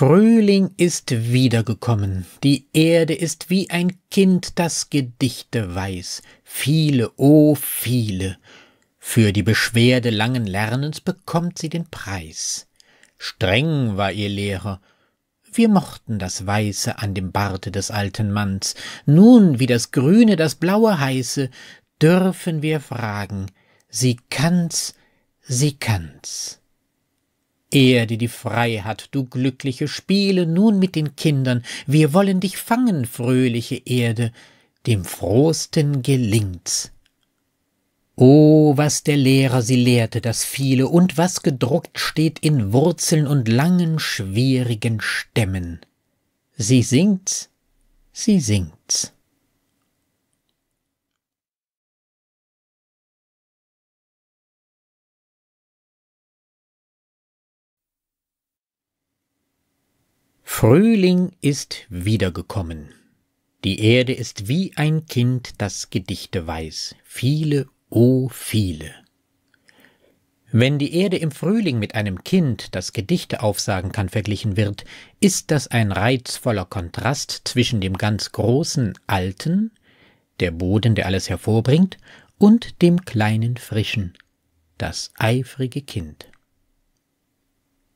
Frühling ist wiedergekommen, die Erde ist wie ein Kind, das Gedichte weiß, viele, oh viele. Für die Beschwerde langen Lernens bekommt sie den Preis. Streng war ihr Lehrer, wir mochten das Weiße an dem Barte des alten Manns, nun wie das Grüne das Blaue heiße, dürfen wir fragen, sie kann's, sie kann's. Erde, die frei hat, du glückliche, spiele nun mit den Kindern, wir wollen dich fangen, fröhliche Erde, dem Frohsten gelingt's. O, oh, was der Lehrer sie lehrte, das viele, und was gedruckt steht in Wurzeln und langen, schwierigen Stämmen. Sie singt's, sie singt's. Frühling ist wiedergekommen. Die Erde ist wie ein Kind, das Gedichte weiß. Viele, oh viele. Wenn die Erde im Frühling mit einem Kind, das Gedichte aufsagen kann, verglichen wird, ist das ein reizvoller Kontrast zwischen dem ganz großen Alten, der Boden, der alles hervorbringt, und dem kleinen Frischen, das eifrige Kind.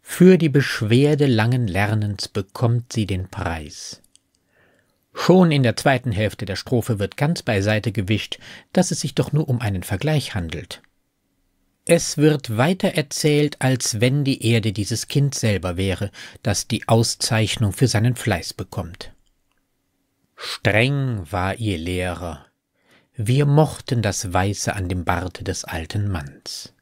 Für die Beschwerde langen Lernens bekommt sie den Preis. Schon in der zweiten Hälfte der Strophe wird ganz beiseite gewischt, dass es sich doch nur um einen Vergleich handelt. Es wird weiter erzählt, als wenn die Erde dieses Kind selber wäre, das die Auszeichnung für seinen Fleiß bekommt. Streng war ihr Lehrer. Wir mochten das Weiße an dem Barte des alten Manns.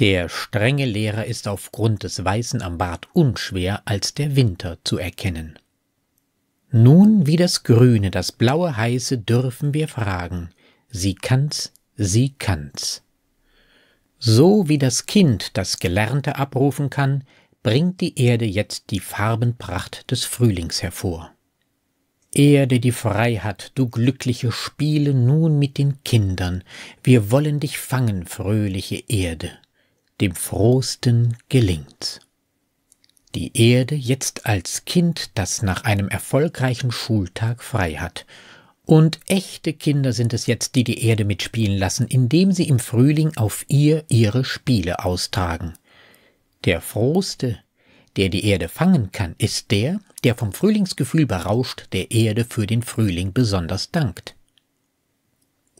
Der strenge Lehrer ist aufgrund des Weißen am Bart unschwer als der Winter zu erkennen. Nun wie das Grüne, das Blaue heiße dürfen wir fragen. Sie kann's, sie kann's. So wie das Kind das Gelernte abrufen kann, bringt die Erde jetzt die Farbenpracht des Frühlings hervor. Erde, die frei hat, du Glückliche, spiele nun mit den Kindern, wir wollen dich fangen, fröhliche Erde dem Frohsten gelingt's. Die Erde jetzt als Kind, das nach einem erfolgreichen Schultag frei hat. Und echte Kinder sind es jetzt, die die Erde mitspielen lassen, indem sie im Frühling auf ihr ihre Spiele austragen. Der Frohste, der die Erde fangen kann, ist der, der vom Frühlingsgefühl berauscht der Erde für den Frühling besonders dankt.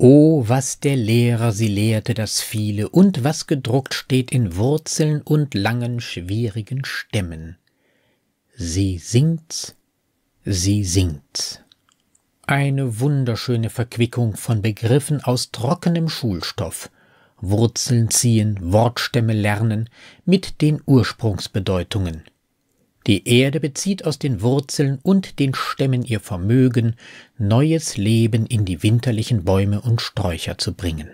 O, oh, was der Lehrer sie lehrte, das viele, und was gedruckt steht in Wurzeln und langen, schwierigen Stämmen. Sie singt's, sie singt's. Eine wunderschöne Verquickung von Begriffen aus trockenem Schulstoff. Wurzeln ziehen, Wortstämme lernen mit den Ursprungsbedeutungen. Die Erde bezieht aus den Wurzeln und den Stämmen ihr Vermögen, neues Leben in die winterlichen Bäume und Sträucher zu bringen.